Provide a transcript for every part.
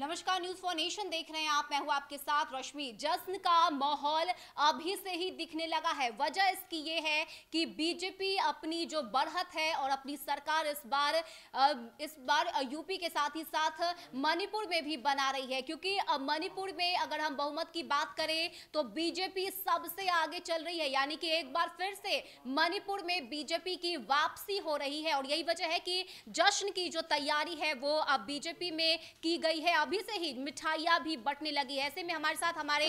नमस्कार news for nation देख रहे हैं आप मैं हूं आपके साथ रश्मि जश्न का माहौल अभी से ही दिखने लगा है वजह इसकी ये है कि बीजेपी अपनी जो बढ़त है और अपनी सरकार इस बार इस बार यूपी के साथ ही साथ मणिपुर में भी बना रही है क्योंकि मणिपुर में अगर हम बहुमत की बात करें तो बीजेपी सबसे आगे चल रही है यानी कि एक बार फिर से मणिपुर में बीजेपी की वापसी हो रही है और यही वजह है कि जश्न की जो तैयारी है वो अब बीजेपी में की गई है अब अभी से ही मिठाइयां भी बटने लगी है ऐसे में हमारे साथ हमारे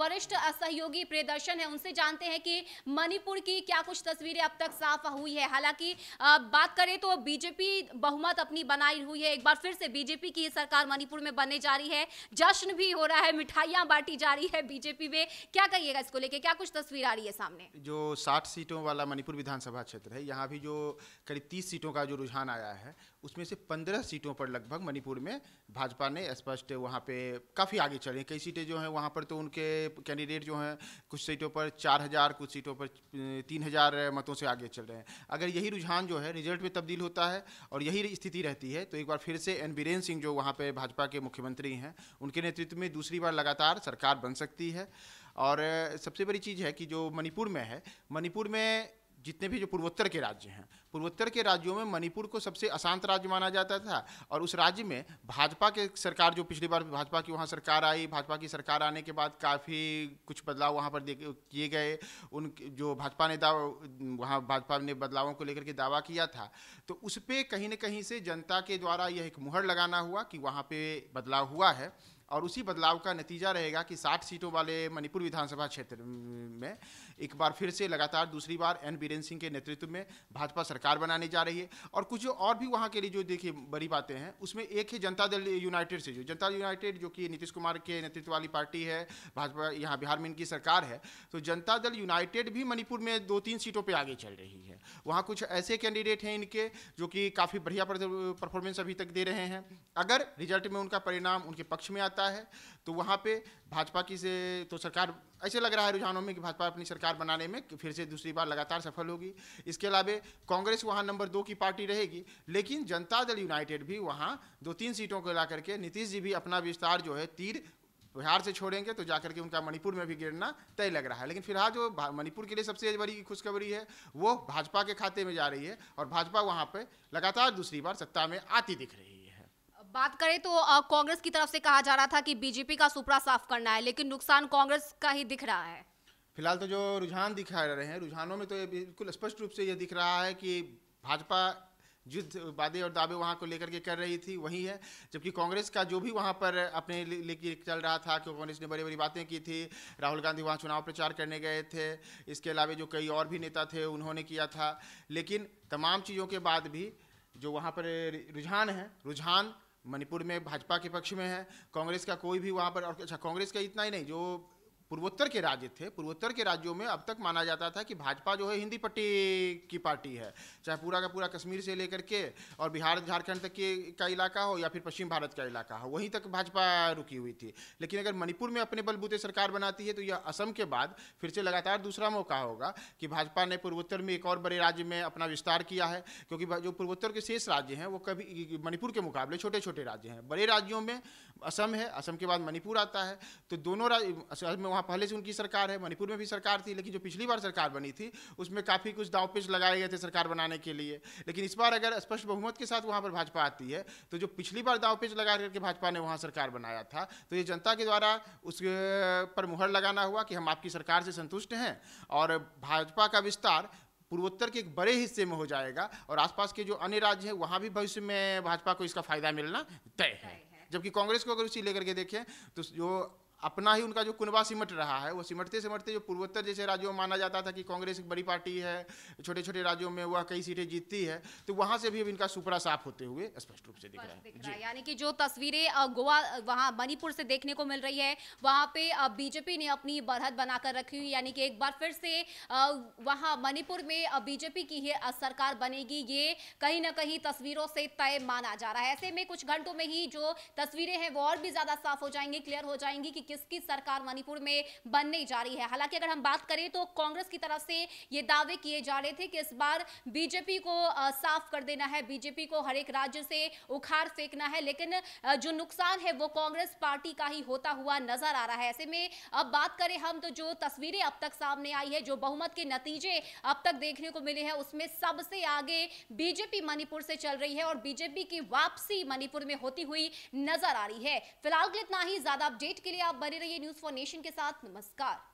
वरिष्ठ सहयोगी प्रियदर्शन है उनसे जानते हैं कि मणिपुर की क्या कुछ तस्वीरें अब तक साफ हुई है हालांकि बात करें तो बीजेपी बहुमत अपनी बनाई हुई है एक बार फिर से बीजेपी की सरकार मणिपुर में बनने जा रही है जश्न भी हो रहा है मिठाइयां बांटी जा रही है बीजेपी में क्या कहिएगा इसको लेके क्या कुछ तस्वीर आ रही है सामने जो साठ सीटों वाला मणिपुर विधानसभा क्षेत्र है यहाँ भी जो करीब तीस सीटों का जो रुझान आया है उसमें से पंद्रह सीटों पर लगभग मणिपुर में भाजपा ने स्पष्ट वहाँ पे काफ़ी आगे चले कई सीटें जो हैं वहाँ पर तो उनके कैंडिडेट जो हैं कुछ सीटों पर चार हज़ार कुछ सीटों पर तीन हज़ार मतों से आगे चल रहे हैं अगर यही रुझान जो है रिजल्ट में तब्दील होता है और यही स्थिति रहती है तो एक बार फिर से एन बीरेन सिंह जो वहाँ पर भाजपा के मुख्यमंत्री हैं उनके नेतृत्व में दूसरी बार लगातार सरकार बन सकती है और सबसे बड़ी चीज़ है कि जो मणिपुर में है मणिपुर में जितने भी जो पूर्वोत्तर के राज्य हैं पूर्वोत्तर के राज्यों में मणिपुर को सबसे अशांत राज्य माना जाता था और उस राज्य में भाजपा के सरकार जो पिछली बार भाजपा की वहाँ सरकार आई भाजपा की सरकार आने के बाद काफ़ी कुछ बदलाव वहाँ पर किए गए उन जो भाजपा ने दावा वहाँ भाजपा ने बदलावों को लेकर के दावा किया था तो उस पर कहीं ना कहीं से जनता के द्वारा यह एक मुहर लगाना हुआ कि वहाँ पर बदलाव हुआ है और उसी बदलाव का नतीजा रहेगा कि 60 सीटों वाले मणिपुर विधानसभा क्षेत्र में एक बार फिर से लगातार दूसरी बार एन बीरेन सिंह के नेतृत्व में भाजपा सरकार बनाने जा रही है और कुछ जो और भी वहाँ के लिए जो देखिए बड़ी बातें हैं उसमें एक है जनता दल यूनाइटेड से जो जनता यूनाइटेड जो कि नीतीश कुमार के नेतृत्व वाली पार्टी है भाजपा यहाँ बिहार में इनकी सरकार है तो जनता दल यूनाइटेड भी मणिपुर में दो तीन सीटों पर आगे चल रही है वहाँ कुछ ऐसे कैंडिडेट हैं इनके जो कि काफ़ी बढ़िया परफॉर्मेंस अभी तक दे रहे हैं अगर रिजल्ट में उनका परिणाम उनके पक्ष में आता जाता है तो वहाँ पे भाजपा की से तो सरकार ऐसे लग रहा है रुझानों में कि भाजपा अपनी सरकार बनाने में फिर से दूसरी बार लगातार सफल होगी इसके अलावा कांग्रेस वहाँ नंबर दो की पार्टी रहेगी लेकिन जनता दल यूनाइटेड भी वहाँ दो तीन सीटों को ला करके नीतीश जी भी अपना विस्तार जो है तीर बिहार से छोड़ेंगे तो जाकर के उनका मणिपुर में भी गिरना तय लग रहा है लेकिन फिलहाल जो मणिपुर के लिए सबसे बड़ी खुशखबरी है वो भाजपा के खाते में जा रही है और भाजपा वहाँ पर लगातार दूसरी बार सत्ता में आती दिख रही है बात करें तो कांग्रेस की तरफ से कहा जा रहा था कि बीजेपी का सुपड़ा साफ करना है लेकिन नुकसान कांग्रेस का ही दिख रहा है फिलहाल तो जो रुझान दिखा रहे हैं रुझानों में तो ये बिल्कुल स्पष्ट रूप से ये दिख रहा है कि भाजपा जिस वादे और दावे वहाँ को लेकर के कर रही थी वही है जबकि कांग्रेस का जो भी वहाँ पर अपने लेके चल रहा था कि कांग्रेस ने बड़ी बड़ी बातें की थी राहुल गांधी वहाँ चुनाव प्रचार करने गए थे इसके अलावा जो कई और भी नेता थे उन्होंने किया था लेकिन तमाम चीज़ों के बाद भी जो वहाँ पर रुझान है रुझान मणिपुर में भाजपा के पक्ष में है कांग्रेस का कोई भी वहाँ पर और अच्छा कांग्रेस का इतना ही नहीं जो पूर्वोत्तर के राज्य थे पूर्वोत्तर के राज्यों में अब तक माना जाता था कि भाजपा जो है हिंदी पट्टी की पार्टी है चाहे पूरा का पूरा कश्मीर से लेकर के और बिहार झारखंड तक के का इलाका हो या फिर पश्चिम भारत का इलाका हो वहीं तक भाजपा रुकी हुई थी लेकिन अगर मणिपुर में अपने बलबूते सरकार बनाती है तो यह असम के बाद फिर से लगातार दूसरा मौका होगा कि भाजपा ने पूर्वोत्तर में एक और बड़े राज्य में अपना विस्तार किया है क्योंकि जो पूर्वोत्तर के शेष राज्य हैं वो कभी मणिपुर के मुकाबले छोटे छोटे राज्य हैं बड़े राज्यों में असम है असम के बाद मणिपुर आता है तो दोनों राज्य असम में वहाँ पहले से उनकी सरकार है मणिपुर में भी सरकार थी लेकिन जो पिछली बार सरकार बनी थी उसमें काफ़ी कुछ दाव पेच लगाए गए थे सरकार बनाने के लिए लेकिन इस बार अगर स्पष्ट बहुमत के साथ वहाँ पर भाजपा आती है तो जो पिछली बार दाव पेच लगा करके भाजपा ने वहाँ सरकार बनाया था तो ये जनता के द्वारा उस पर मुहर लगाना हुआ कि हम आपकी सरकार से संतुष्ट हैं और भाजपा का विस्तार पूर्वोत्तर के एक बड़े हिस्से में हो जाएगा और आसपास के जो अन्य राज्य हैं वहाँ भी भविष्य में भाजपा को इसका फायदा मिलना तय है जबकि कांग्रेस को अगर उसी लेकर के देखें तो जो अपना ही उनका जो कुनबा सिमट रहा है वो सिमटते सिमटते जो पूर्वोत्तर जैसे राज्यों में माना जाता था कि कांग्रेस एक बड़ी पार्टी है छोटे छोटे राज्यों में वह कई सीटें जीतती है तो वहाँ से भी अब इनका सुपड़ा साफ होते हुए स्पष्ट रूप से दिख रहा है यानी कि जो तस्वीरें गोवा वहाँ मणिपुर से देखने को मिल रही है वहाँ पे बीजेपी ने अपनी बढ़त बनाकर रखी हुई यानी कि एक बार फिर से वहाँ मणिपुर में बीजेपी की ही सरकार बनेगी ये कहीं ना कहीं तस्वीरों से तय माना जा रहा है ऐसे में कुछ घंटों में ही जो तस्वीरें हैं वो और भी ज्यादा साफ हो जाएंगी क्लियर हो जाएंगी कि किसकी सरकार मणिपुर में बनने जा रही है हालांकि अगर हम बात करें तो कांग्रेस की तरफ से ये दावे किए जा रहे थे कि इस बार बीजेपी को साफ कर देना है बीजेपी को हर एक राज्य से उखाड़ फेंकना है लेकिन जो नुकसान है वो कांग्रेस पार्टी का ही होता हुआ नजर आ रहा है ऐसे में अब बात करें हम तो जो तस्वीरें अब तक सामने आई है जो बहुमत के नतीजे अब तक देखने को मिले हैं उसमें सबसे आगे बीजेपी मणिपुर से चल रही है और बीजेपी की वापसी मणिपुर में होती हुई नजर आ रही है फिलहाल इतना ही ज्यादा अपडेट के लिए आप आप बने रहिए न्यूज फॉर नेशन के साथ नमस्कार